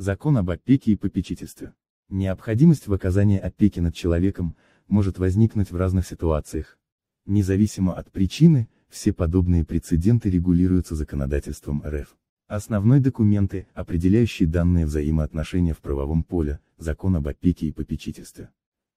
Закон об опеке и попечительстве. Необходимость в оказании опеки над человеком может возникнуть в разных ситуациях. Независимо от причины, все подобные прецеденты регулируются законодательством РФ. Основной документы, определяющие данные взаимоотношения в правовом поле, закон об опеке и попечительстве.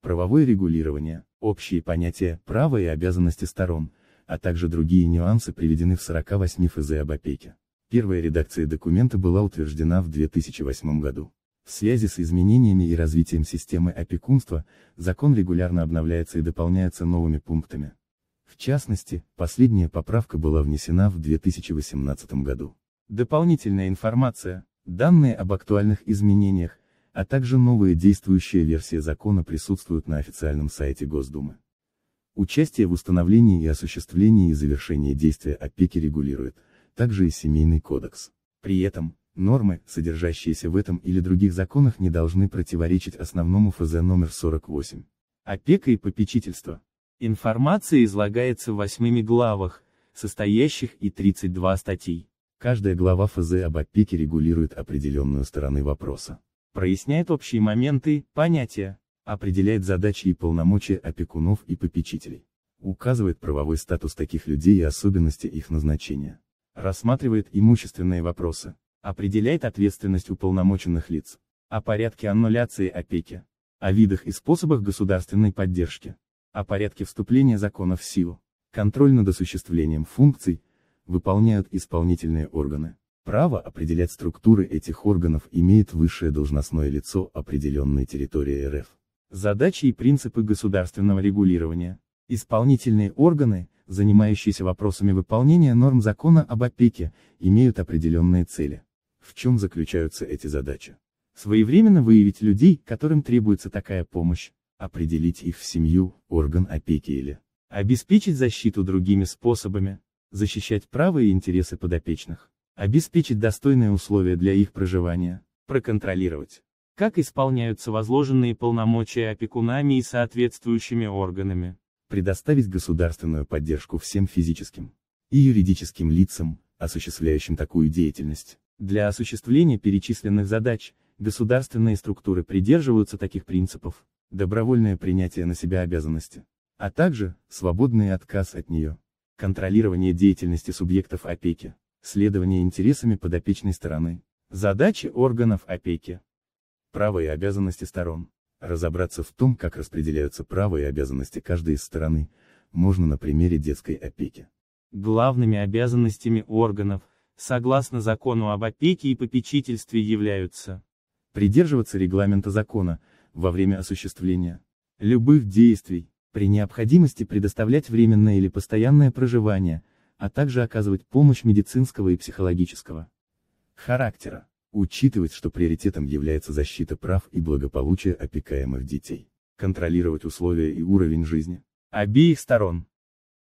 Правовое регулирование, общие понятия, права и обязанности сторон, а также другие нюансы приведены в 48 ФЗ об опеке. Первая редакция документа была утверждена в 2008 году. В связи с изменениями и развитием системы опекунства, закон регулярно обновляется и дополняется новыми пунктами. В частности, последняя поправка была внесена в 2018 году. Дополнительная информация, данные об актуальных изменениях, а также новая действующая версия закона присутствуют на официальном сайте Госдумы. Участие в установлении и осуществлении и завершении действия опеки регулирует – также и Семейный кодекс. При этом, нормы, содержащиеся в этом или других законах не должны противоречить основному ФЗ номер 48. Опека и попечительство. Информация излагается в восьми главах, состоящих и 32 статей. Каждая глава ФЗ об опеке регулирует определенную стороны вопроса. Проясняет общие моменты, понятия, определяет задачи и полномочия опекунов и попечителей. Указывает правовой статус таких людей и особенности их назначения рассматривает имущественные вопросы, определяет ответственность уполномоченных лиц, о порядке аннуляции опеки, о видах и способах государственной поддержки, о порядке вступления законов в силу, контроль над осуществлением функций, выполняют исполнительные органы. Право определять структуры этих органов имеет высшее должностное лицо определенной территории РФ. Задачи и принципы государственного регулирования – Исполнительные органы, занимающиеся вопросами выполнения норм закона об опеке, имеют определенные цели. В чем заключаются эти задачи? Своевременно выявить людей, которым требуется такая помощь, определить их в семью, орган опеки или обеспечить защиту другими способами, защищать права и интересы подопечных, обеспечить достойные условия для их проживания, проконтролировать, как исполняются возложенные полномочия опекунами и соответствующими органами предоставить государственную поддержку всем физическим и юридическим лицам, осуществляющим такую деятельность. Для осуществления перечисленных задач, государственные структуры придерживаются таких принципов, добровольное принятие на себя обязанности, а также, свободный отказ от нее, контролирование деятельности субъектов опеки, следование интересами подопечной стороны, задачи органов опеки, права и обязанности сторон. Разобраться в том, как распределяются права и обязанности каждой из стороны, можно на примере детской опеки. Главными обязанностями органов, согласно закону об опеке и попечительстве являются придерживаться регламента закона, во время осуществления любых действий, при необходимости предоставлять временное или постоянное проживание, а также оказывать помощь медицинского и психологического характера. Учитывать, что приоритетом является защита прав и благополучия опекаемых детей. Контролировать условия и уровень жизни. Обеих сторон.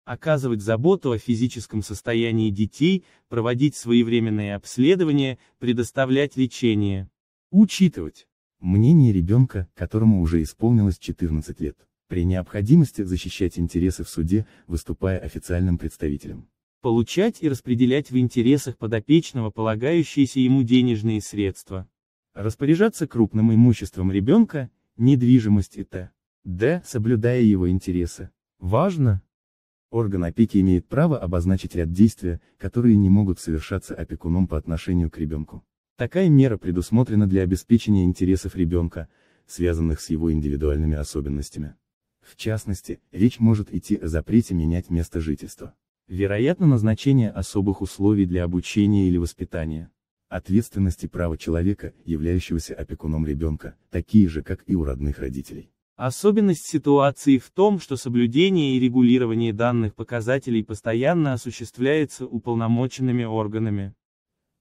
Оказывать заботу о физическом состоянии детей, проводить своевременные обследования, предоставлять лечение. Учитывать. Мнение ребенка, которому уже исполнилось 14 лет при необходимости защищать интересы в суде, выступая официальным представителем получать и распределять в интересах подопечного полагающиеся ему денежные средства, распоряжаться крупным имуществом ребенка, недвижимости т. д. соблюдая его интересы. Важно! Орган опеки имеет право обозначить ряд действий, которые не могут совершаться опекуном по отношению к ребенку. Такая мера предусмотрена для обеспечения интересов ребенка, связанных с его индивидуальными особенностями. В частности, речь может идти о запрете менять место жительства. Вероятно назначение особых условий для обучения или воспитания. Ответственности права человека, являющегося опекуном ребенка, такие же, как и у родных родителей. Особенность ситуации в том, что соблюдение и регулирование данных показателей постоянно осуществляется уполномоченными органами.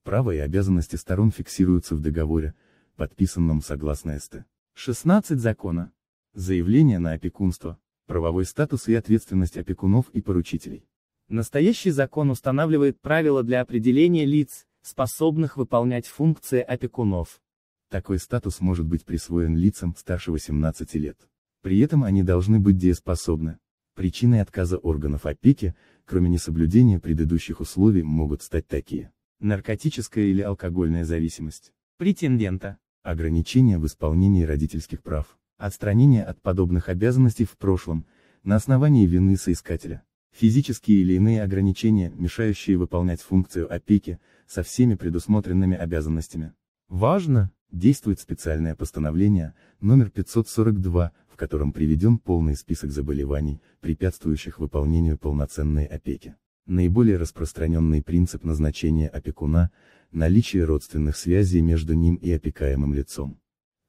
Права и обязанности сторон фиксируются в договоре, подписанном согласно СТ. 16 закона. Заявление на опекунство, правовой статус и ответственность опекунов и поручителей. Настоящий закон устанавливает правила для определения лиц, способных выполнять функции опекунов. Такой статус может быть присвоен лицам старше 18 лет. При этом они должны быть дееспособны. Причиной отказа органов опеки, кроме несоблюдения предыдущих условий, могут стать такие. Наркотическая или алкогольная зависимость. Претендента. Ограничения в исполнении родительских прав. Отстранение от подобных обязанностей в прошлом, на основании вины соискателя. Физические или иные ограничения, мешающие выполнять функцию опеки, со всеми предусмотренными обязанностями. Важно! Действует специальное постановление, номер 542, в котором приведен полный список заболеваний, препятствующих выполнению полноценной опеки. Наиболее распространенный принцип назначения опекуна – наличие родственных связей между ним и опекаемым лицом.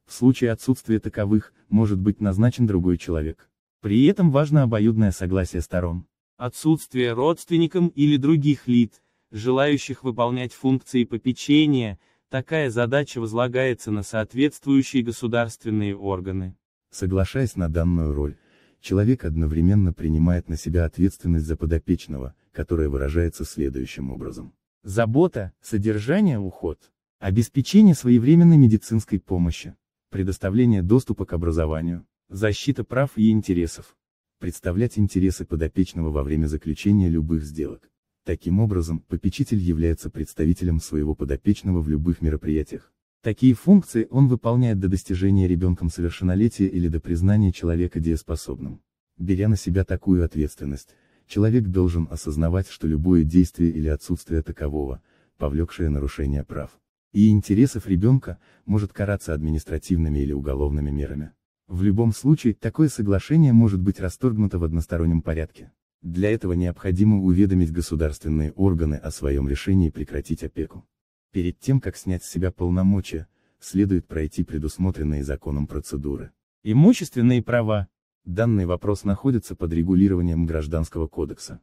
В случае отсутствия таковых, может быть назначен другой человек. При этом важно обоюдное согласие сторон отсутствие родственникам или других лиц, желающих выполнять функции попечения, такая задача возлагается на соответствующие государственные органы. Соглашаясь на данную роль, человек одновременно принимает на себя ответственность за подопечного, которая выражается следующим образом. Забота, содержание, уход, обеспечение своевременной медицинской помощи, предоставление доступа к образованию, защита прав и интересов, представлять интересы подопечного во время заключения любых сделок. Таким образом, попечитель является представителем своего подопечного в любых мероприятиях. Такие функции он выполняет до достижения ребенком совершеннолетия или до признания человека дееспособным. Беря на себя такую ответственность, человек должен осознавать, что любое действие или отсутствие такового, повлекшее нарушение прав и интересов ребенка, может караться административными или уголовными мерами. В любом случае, такое соглашение может быть расторгнуто в одностороннем порядке. Для этого необходимо уведомить государственные органы о своем решении прекратить опеку. Перед тем, как снять с себя полномочия, следует пройти предусмотренные законом процедуры. Имущественные права. Данный вопрос находится под регулированием Гражданского кодекса.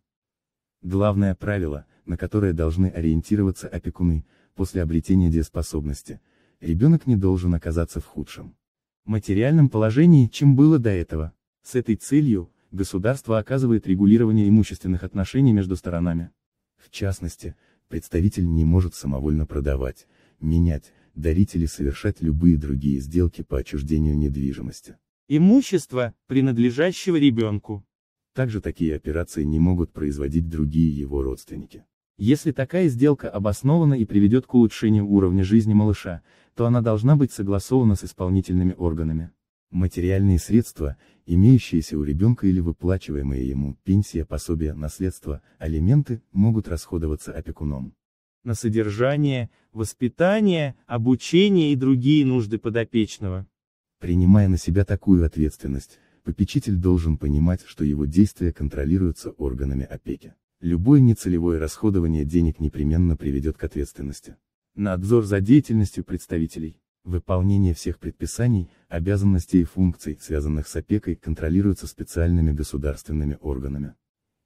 Главное правило, на которое должны ориентироваться опекуны, после обретения дееспособности, ребенок не должен оказаться в худшем материальном положении, чем было до этого. С этой целью, государство оказывает регулирование имущественных отношений между сторонами. В частности, представитель не может самовольно продавать, менять, дарить или совершать любые другие сделки по отчуждению недвижимости. Имущество, принадлежащего ребенку. Также такие операции не могут производить другие его родственники. Если такая сделка обоснована и приведет к улучшению уровня жизни малыша, то она должна быть согласована с исполнительными органами. Материальные средства, имеющиеся у ребенка или выплачиваемые ему пенсия, пособие, наследство, алименты, могут расходоваться опекуном. На содержание, воспитание, обучение и другие нужды подопечного. Принимая на себя такую ответственность, попечитель должен понимать, что его действия контролируются органами опеки. Любое нецелевое расходование денег непременно приведет к ответственности. На обзор за деятельностью представителей, выполнение всех предписаний, обязанностей и функций, связанных с опекой, контролируется специальными государственными органами.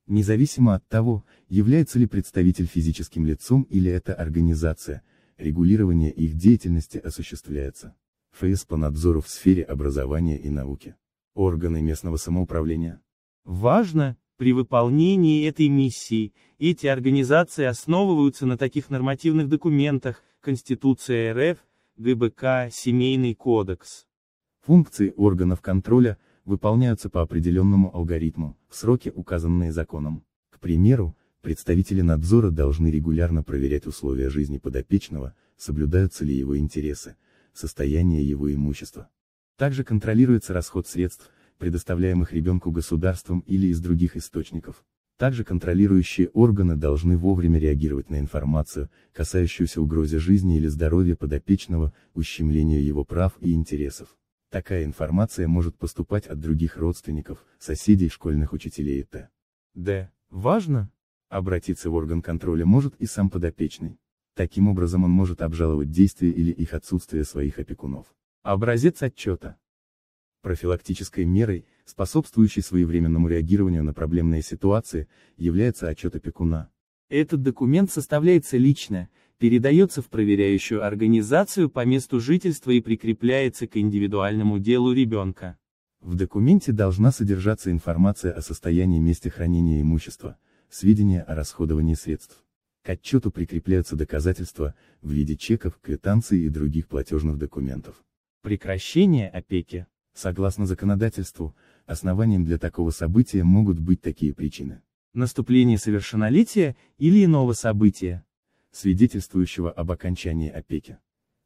Независимо от того, является ли представитель физическим лицом или это организация, регулирование их деятельности осуществляется. ФС по надзору в сфере образования и науки. Органы местного самоуправления. Важно, при выполнении этой миссии, эти организации основываются на таких нормативных документах, Конституция РФ, ГБК, Семейный кодекс. Функции органов контроля, выполняются по определенному алгоритму, в сроки указанные законом. К примеру, представители надзора должны регулярно проверять условия жизни подопечного, соблюдаются ли его интересы, состояние его имущества. Также контролируется расход средств, предоставляемых ребенку государством или из других источников. Также контролирующие органы должны вовремя реагировать на информацию, касающуюся угрозы жизни или здоровья подопечного, ущемления его прав и интересов. Такая информация может поступать от других родственников, соседей, школьных учителей и т. Д. Важно? Обратиться в орган контроля может и сам подопечный. Таким образом он может обжаловать действия или их отсутствие своих опекунов. Образец отчета. Профилактической мерой, способствующей своевременному реагированию на проблемные ситуации, является отчет опекуна. Этот документ составляется лично, передается в проверяющую организацию по месту жительства и прикрепляется к индивидуальному делу ребенка. В документе должна содержаться информация о состоянии месте хранения имущества, сведения о расходовании средств. К отчету прикрепляются доказательства, в виде чеков, квитанций и других платежных документов. Прекращение опеки Согласно законодательству, основанием для такого события могут быть такие причины. Наступление совершеннолетия или иного события, свидетельствующего об окончании опеки.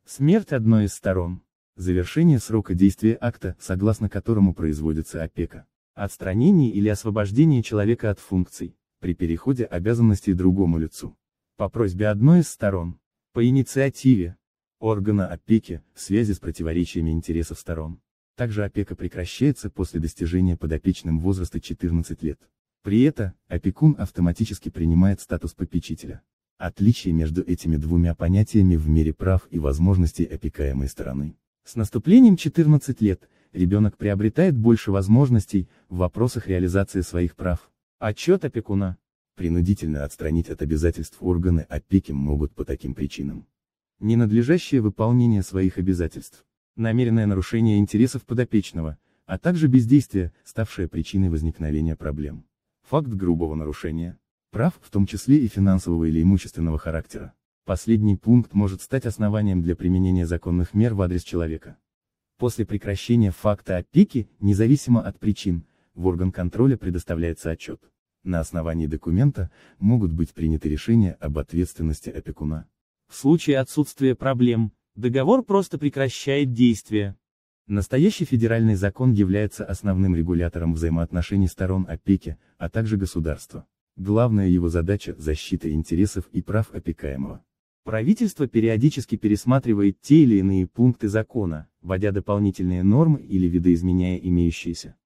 Смерть одной из сторон. Завершение срока действия акта, согласно которому производится опека. Отстранение или освобождение человека от функций, при переходе обязанностей другому лицу. По просьбе одной из сторон. По инициативе органа опеки в связи с противоречиями интересов сторон. Также опека прекращается после достижения подопечным возраста 14 лет. При этом, опекун автоматически принимает статус попечителя. Отличие между этими двумя понятиями в мире прав и возможностей опекаемой стороны. С наступлением 14 лет, ребенок приобретает больше возможностей в вопросах реализации своих прав. Отчет опекуна. Принудительно отстранить от обязательств органы опеки могут по таким причинам. Ненадлежащее выполнение своих обязательств намеренное нарушение интересов подопечного, а также бездействие, ставшее причиной возникновения проблем. Факт грубого нарушения прав, в том числе и финансового или имущественного характера. Последний пункт может стать основанием для применения законных мер в адрес человека. После прекращения факта опеки, независимо от причин, в орган контроля предоставляется отчет. На основании документа могут быть приняты решения об ответственности опекуна. В случае отсутствия проблем, Договор просто прекращает действие. Настоящий федеральный закон является основным регулятором взаимоотношений сторон опеки, а также государства. Главная его задача – защита интересов и прав опекаемого. Правительство периодически пересматривает те или иные пункты закона, вводя дополнительные нормы или видоизменяя имеющиеся.